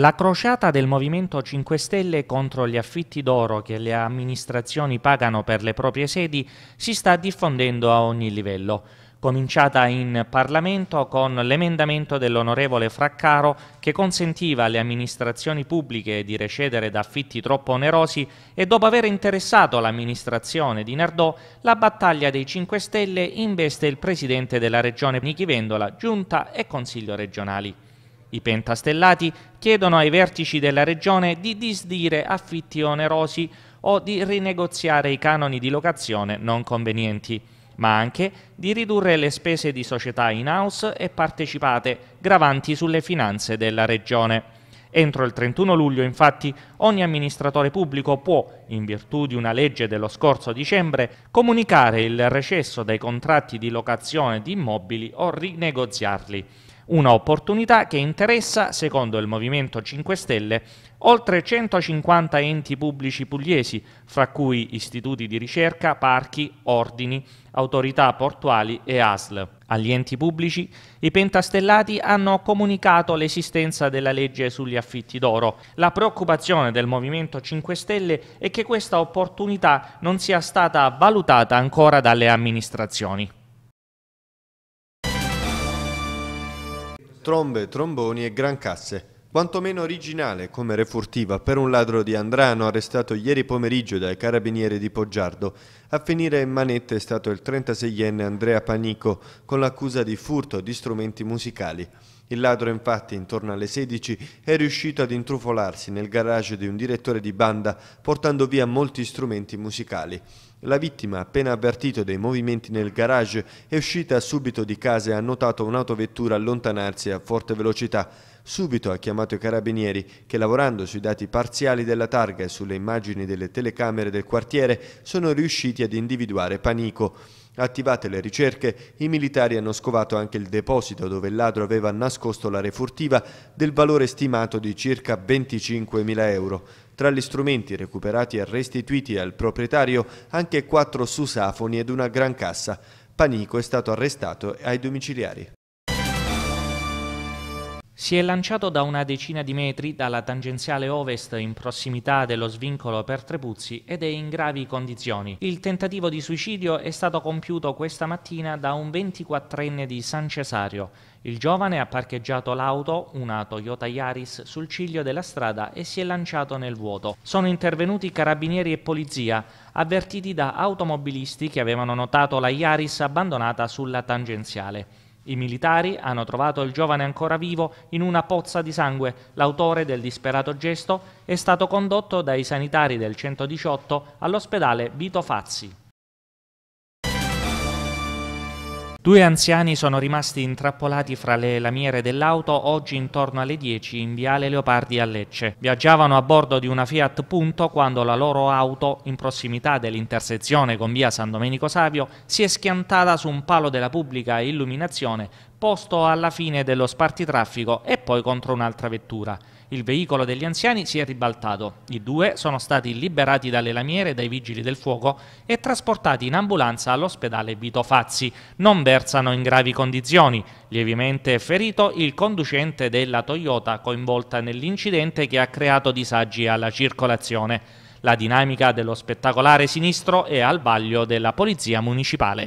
La crociata del Movimento 5 Stelle contro gli affitti d'oro che le amministrazioni pagano per le proprie sedi si sta diffondendo a ogni livello. Cominciata in Parlamento con l'emendamento dell'onorevole Fraccaro che consentiva alle amministrazioni pubbliche di recedere da affitti troppo onerosi e dopo aver interessato l'amministrazione di Nardò, la battaglia dei 5 Stelle investe il presidente della regione Nichi giunta e consiglio regionali. I pentastellati chiedono ai vertici della regione di disdire affitti onerosi o di rinegoziare i canoni di locazione non convenienti, ma anche di ridurre le spese di società in-house e partecipate gravanti sulle finanze della regione. Entro il 31 luglio, infatti, ogni amministratore pubblico può in virtù di una legge dello scorso dicembre, comunicare il recesso dai contratti di locazione di immobili o rinegoziarli. Una opportunità che interessa, secondo il Movimento 5 Stelle, oltre 150 enti pubblici pugliesi, fra cui istituti di ricerca, parchi, ordini, autorità portuali e ASL. Agli enti pubblici i pentastellati hanno comunicato l'esistenza della legge sugli affitti d'oro. La preoccupazione del Movimento 5 Stelle è che che questa opportunità non sia stata valutata ancora dalle amministrazioni. Trombe, tromboni e grancasse. Quantomeno originale come refurtiva per un ladro di Andrano arrestato ieri pomeriggio dai carabinieri di Poggiardo. A finire in manette è stato il 36enne Andrea Panico con l'accusa di furto di strumenti musicali. Il ladro infatti intorno alle 16 è riuscito ad intrufolarsi nel garage di un direttore di banda portando via molti strumenti musicali. La vittima, appena avvertito dei movimenti nel garage, è uscita subito di casa e ha notato un'autovettura allontanarsi a forte velocità. Subito ha chiamato i carabinieri che lavorando sui dati parziali della targa e sulle immagini delle telecamere del quartiere sono riusciti ad individuare Panico. Attivate le ricerche, i militari hanno scovato anche il deposito dove il ladro aveva nascosto la refurtiva del valore stimato di circa 25.000 euro. Tra gli strumenti recuperati e restituiti al proprietario anche quattro susafoni ed una gran cassa. Panico è stato arrestato ai domiciliari. Si è lanciato da una decina di metri dalla tangenziale ovest in prossimità dello svincolo per Trepuzzi ed è in gravi condizioni. Il tentativo di suicidio è stato compiuto questa mattina da un 24enne di San Cesario. Il giovane ha parcheggiato l'auto, una Toyota Yaris, sul ciglio della strada e si è lanciato nel vuoto. Sono intervenuti carabinieri e polizia, avvertiti da automobilisti che avevano notato la Yaris abbandonata sulla tangenziale. I militari hanno trovato il giovane ancora vivo in una pozza di sangue. L'autore del disperato gesto è stato condotto dai sanitari del 118 all'ospedale Vito Fazzi. Due anziani sono rimasti intrappolati fra le lamiere dell'auto oggi intorno alle 10 in Viale Leopardi a Lecce. Viaggiavano a bordo di una Fiat Punto quando la loro auto, in prossimità dell'intersezione con via San Domenico Savio, si è schiantata su un palo della pubblica illuminazione posto alla fine dello spartitraffico e poi contro un'altra vettura. Il veicolo degli anziani si è ribaltato. I due sono stati liberati dalle lamiere dai vigili del fuoco e trasportati in ambulanza all'ospedale Vito Fazzi. Non versano in gravi condizioni. Lievemente ferito il conducente della Toyota coinvolta nell'incidente che ha creato disagi alla circolazione. La dinamica dello spettacolare sinistro è al vaglio della Polizia Municipale.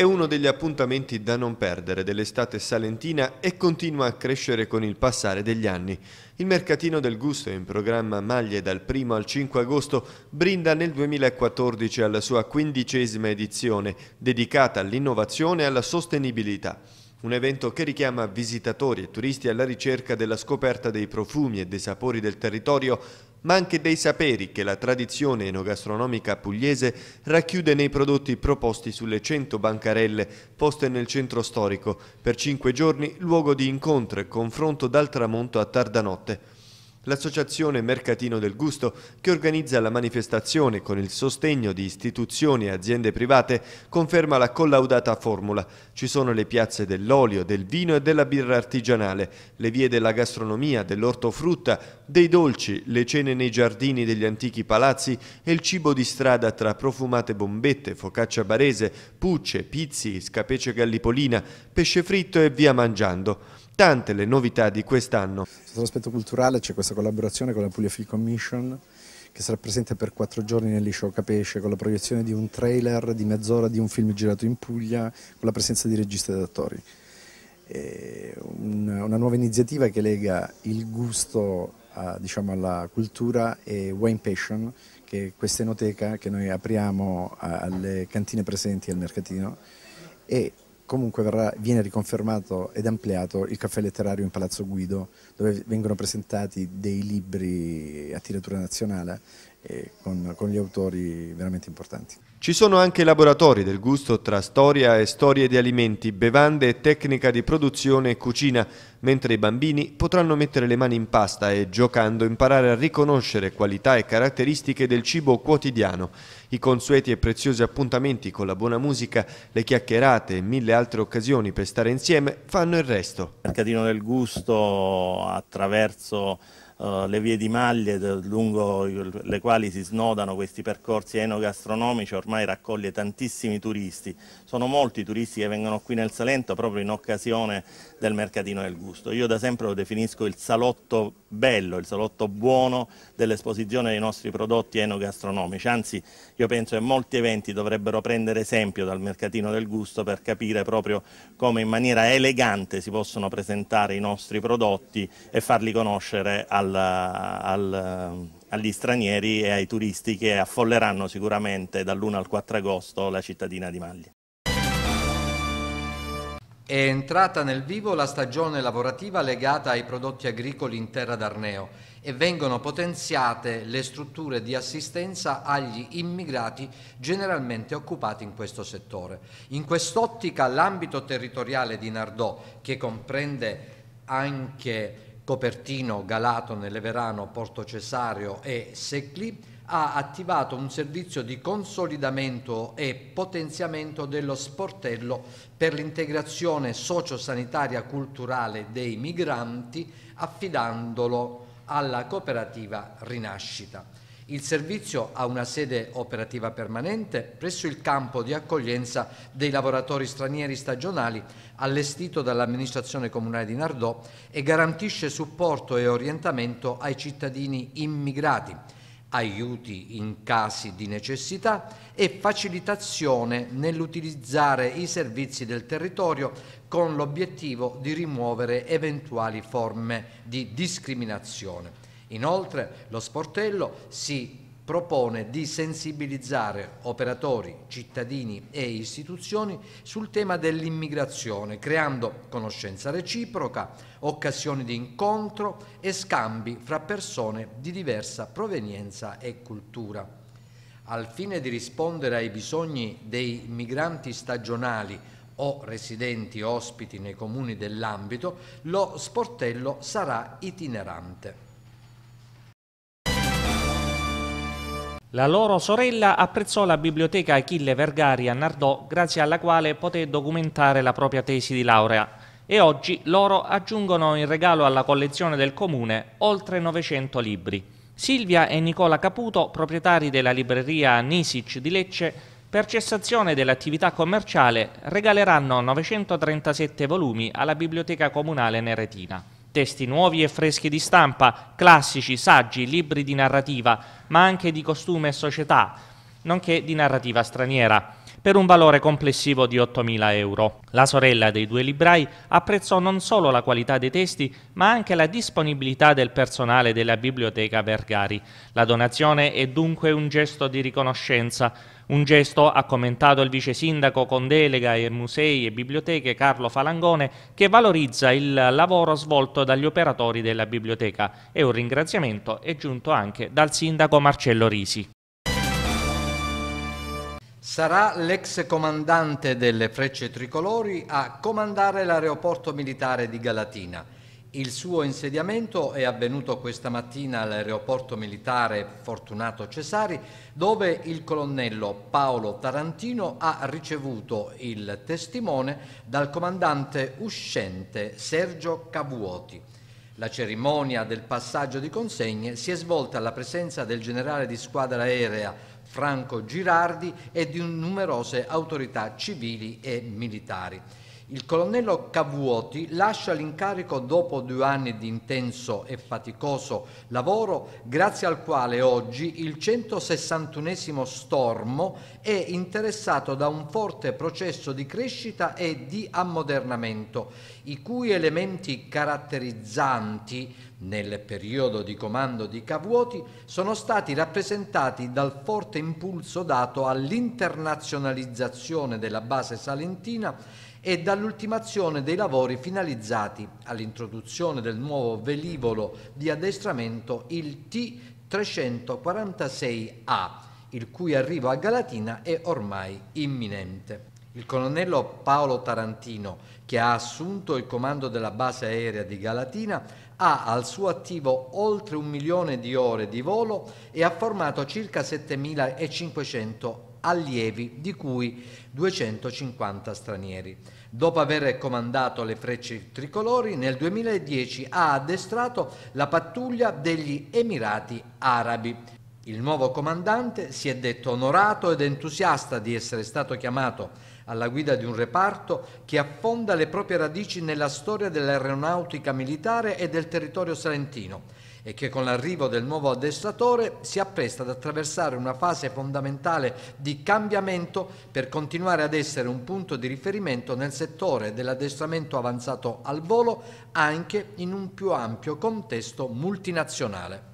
È uno degli appuntamenti da non perdere dell'estate salentina e continua a crescere con il passare degli anni. Il mercatino del gusto in programma Maglie dal 1 al 5 agosto brinda nel 2014 alla sua quindicesima edizione dedicata all'innovazione e alla sostenibilità. Un evento che richiama visitatori e turisti alla ricerca della scoperta dei profumi e dei sapori del territorio ma anche dei saperi che la tradizione enogastronomica pugliese racchiude nei prodotti proposti sulle 100 bancarelle poste nel centro storico, per cinque giorni luogo di incontro e confronto dal tramonto a tarda notte. L'associazione Mercatino del Gusto, che organizza la manifestazione con il sostegno di istituzioni e aziende private, conferma la collaudata formula. Ci sono le piazze dell'olio, del vino e della birra artigianale, le vie della gastronomia, dell'ortofrutta, dei dolci, le cene nei giardini degli antichi palazzi e il cibo di strada tra profumate bombette, focaccia barese, pucce, pizzi, scapece gallipolina, pesce fritto e via mangiando tante le novità di quest'anno. Sotto l'aspetto culturale c'è questa collaborazione con la Puglia Film Commission che sarà presente per quattro giorni nel liceo Capesce con la proiezione di un trailer di mezz'ora di un film girato in Puglia con la presenza di registi ed attori. È una nuova iniziativa che lega il gusto a, diciamo, alla cultura e Wayne Passion che è questa enoteca che noi apriamo alle cantine presenti al mercatino e comunque verrà, viene riconfermato ed ampliato il caffè letterario in Palazzo Guido, dove vengono presentati dei libri a tiratura nazionale con, con gli autori veramente importanti. Ci sono anche laboratori del gusto tra storia e storie di alimenti, bevande e tecnica di produzione e cucina, mentre i bambini potranno mettere le mani in pasta e giocando imparare a riconoscere qualità e caratteristiche del cibo quotidiano. I consueti e preziosi appuntamenti con la buona musica, le chiacchierate e mille altre occasioni per stare insieme fanno il resto. Il mercatino del gusto attraverso eh, le vie di maglie lungo le quali si snodano questi percorsi enogastronomici ormai raccoglie tantissimi turisti. Sono molti i turisti che vengono qui nel Salento proprio in occasione del mercatino del gusto. Io da sempre lo definisco il salotto bello, il salotto buono dell'esposizione dei nostri prodotti enogastronomici, anzi io penso che molti eventi dovrebbero prendere esempio dal mercatino del gusto per capire proprio come in maniera elegante si possono presentare i nostri prodotti e farli conoscere al, al, agli stranieri e ai turisti che affolleranno sicuramente dall'1 al 4 agosto la cittadina di Maglia è entrata nel vivo la stagione lavorativa legata ai prodotti agricoli in terra d'Arneo e vengono potenziate le strutture di assistenza agli immigrati generalmente occupati in questo settore. In quest'ottica l'ambito territoriale di Nardò, che comprende anche Copertino, Galato, Neleverano, Porto Cesario e Secli, ha attivato un servizio di consolidamento e potenziamento dello sportello per l'integrazione sociosanitaria culturale dei migranti affidandolo alla cooperativa Rinascita. Il servizio ha una sede operativa permanente presso il campo di accoglienza dei lavoratori stranieri stagionali allestito dall'amministrazione comunale di Nardò e garantisce supporto e orientamento ai cittadini immigrati aiuti in casi di necessità e facilitazione nell'utilizzare i servizi del territorio con l'obiettivo di rimuovere eventuali forme di discriminazione. Inoltre lo sportello si propone di sensibilizzare operatori, cittadini e istituzioni sul tema dell'immigrazione, creando conoscenza reciproca, occasioni di incontro e scambi fra persone di diversa provenienza e cultura. Al fine di rispondere ai bisogni dei migranti stagionali o residenti ospiti nei comuni dell'ambito, lo sportello sarà itinerante. La loro sorella apprezzò la biblioteca Achille Vergari a Nardò, grazie alla quale poté documentare la propria tesi di laurea, e oggi loro aggiungono in regalo alla collezione del comune oltre 900 libri. Silvia e Nicola Caputo, proprietari della libreria Nisic di Lecce, per cessazione dell'attività commerciale regaleranno 937 volumi alla Biblioteca Comunale Neretina. Testi nuovi e freschi di stampa, classici, saggi, libri di narrativa, ma anche di costume e società, nonché di narrativa straniera per un valore complessivo di 8.000 euro. La sorella dei due librai apprezzò non solo la qualità dei testi, ma anche la disponibilità del personale della biblioteca Vergari. La donazione è dunque un gesto di riconoscenza, un gesto, ha commentato il vice sindaco con delega e musei e biblioteche Carlo Falangone, che valorizza il lavoro svolto dagli operatori della biblioteca e un ringraziamento è giunto anche dal sindaco Marcello Risi. Sarà l'ex comandante delle frecce tricolori a comandare l'aeroporto militare di Galatina. Il suo insediamento è avvenuto questa mattina all'aeroporto militare Fortunato Cesari, dove il colonnello Paolo Tarantino ha ricevuto il testimone dal comandante uscente Sergio Cavuoti. La cerimonia del passaggio di consegne si è svolta alla presenza del generale di squadra aerea Franco Girardi e di numerose autorità civili e militari. Il colonnello Cavuoti lascia l'incarico dopo due anni di intenso e faticoso lavoro, grazie al quale oggi il 161 Stormo è interessato da un forte processo di crescita e di ammodernamento, i cui elementi caratterizzanti nel periodo di comando di Cavuoti sono stati rappresentati dal forte impulso dato all'internazionalizzazione della base salentina e dall'ultimazione dei lavori finalizzati all'introduzione del nuovo velivolo di addestramento, il T-346A, il cui arrivo a Galatina è ormai imminente. Il colonnello Paolo Tarantino, che ha assunto il comando della base aerea di Galatina, ha al suo attivo oltre un milione di ore di volo e ha formato circa 7.500 allievi, di cui 250 stranieri. Dopo aver comandato le frecce tricolori, nel 2010 ha addestrato la pattuglia degli Emirati Arabi. Il nuovo comandante si è detto onorato ed entusiasta di essere stato chiamato alla guida di un reparto che affonda le proprie radici nella storia dell'aeronautica militare e del territorio salentino e che con l'arrivo del nuovo addestratore si appresta ad attraversare una fase fondamentale di cambiamento per continuare ad essere un punto di riferimento nel settore dell'addestramento avanzato al volo anche in un più ampio contesto multinazionale.